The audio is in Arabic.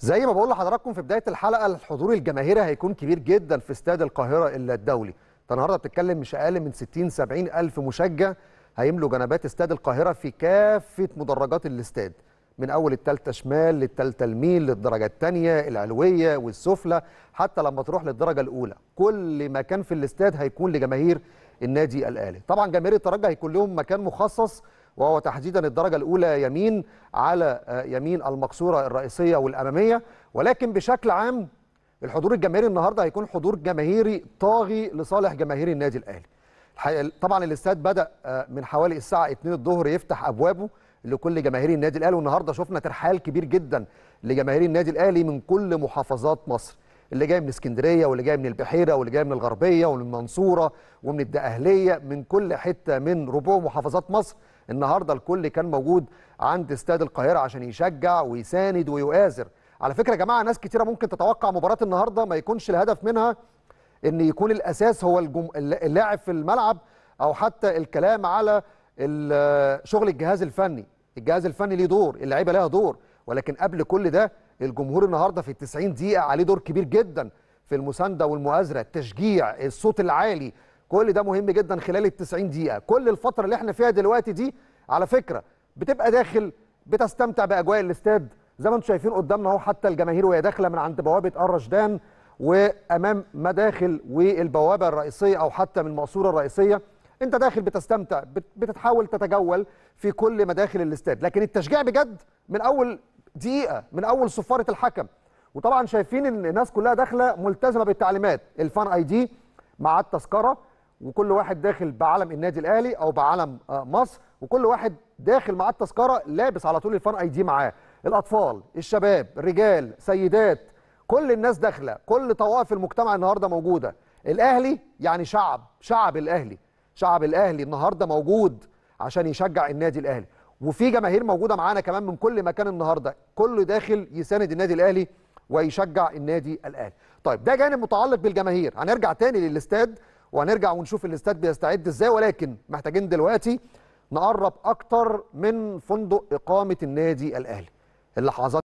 زي ما بقول لحضراتكم في بدايه الحلقه الحضور الجماهيري هيكون كبير جدا في استاد القاهره الدولي انت النهارده بتتكلم مش اقل من 60 70 الف مشجع هيملوا جنبات استاد القاهره في كافه مدرجات الاستاد من اول الثالثه شمال للثالثه الميل للدرجه الثانيه العلويه والسفلى حتى لما تروح للدرجه الاولى كل مكان في الاستاد هيكون لجماهير النادي الاهلي طبعا جماهير الترجي هيكون لهم مكان مخصص وهو تحديدا الدرجة الأولى يمين على آه، يمين المقصورة الرئيسية والأمامية ولكن بشكل عام الحضور الجماهيري النهارده هيكون حضور جماهيري طاغي لصالح جماهير النادي الأهلي طبعا الاستاد بدأ آه، من حوالي الساعة 2 الظهر يفتح أبوابه لكل جماهير النادي الأهلي والنهارده شفنا ترحال كبير جدا لجماهير النادي الأهلي من كل محافظات مصر اللي جاي من اسكندريه واللي جاي من البحيره واللي جاي من الغربيه ومن المنصوره ومن الدقهليه من كل حته من ربوع محافظات مصر النهارده الكل كان موجود عند استاد القاهره عشان يشجع ويساند ويؤازر على فكره يا جماعه ناس كتيره ممكن تتوقع مباراه النهارده ما يكونش الهدف منها ان يكون الاساس هو الجم... اللاعب في الملعب او حتى الكلام على شغل الجهاز الفني الجهاز الفني ليه دور اللعيبه لها دور ولكن قبل كل ده الجمهور النهارده في ال 90 دقيقه عليه دور كبير جدا في المسانده والمؤازره التشجيع الصوت العالي كل ده مهم جدا خلال ال 90 دقيقه كل الفتره اللي احنا فيها دلوقتي دي على فكره بتبقى داخل بتستمتع باجواء الاستاد زي ما انتم شايفين قدامنا اهو حتى الجماهير وهي داخله من عند بوابه الرشدان وامام مداخل والبوابه الرئيسيه او حتى من المقصوره الرئيسيه انت داخل بتستمتع بتتحاول تتجول في كل مداخل الاستاد لكن التشجيع بجد من اول دقيقه من اول صفاره الحكم وطبعا شايفين ان الناس كلها داخله ملتزمه بالتعليمات الفان اي دي مع التذكره وكل واحد داخل بعلم النادي الاهلي او بعلم آه، مصر وكل واحد داخل مع التذكره لابس على طول الفان اي دي معاه الاطفال الشباب الرجال سيدات كل الناس داخله كل طوائف المجتمع النهارده موجوده الاهلي يعني شعب شعب الاهلي شعب الاهلي النهارده موجود عشان يشجع النادي الاهلي وفي جماهير موجوده معانا كمان من كل مكان النهارده كله داخل يساند النادي الاهلي ويشجع النادي الاهلي طيب ده جانب متعلق بالجماهير هنرجع تاني للاستاد وهنرجع ونشوف الاستاد بيستعد ازاي ولكن محتاجين دلوقتي نقرب اكتر من فندق اقامه النادي الاهلي اللحظات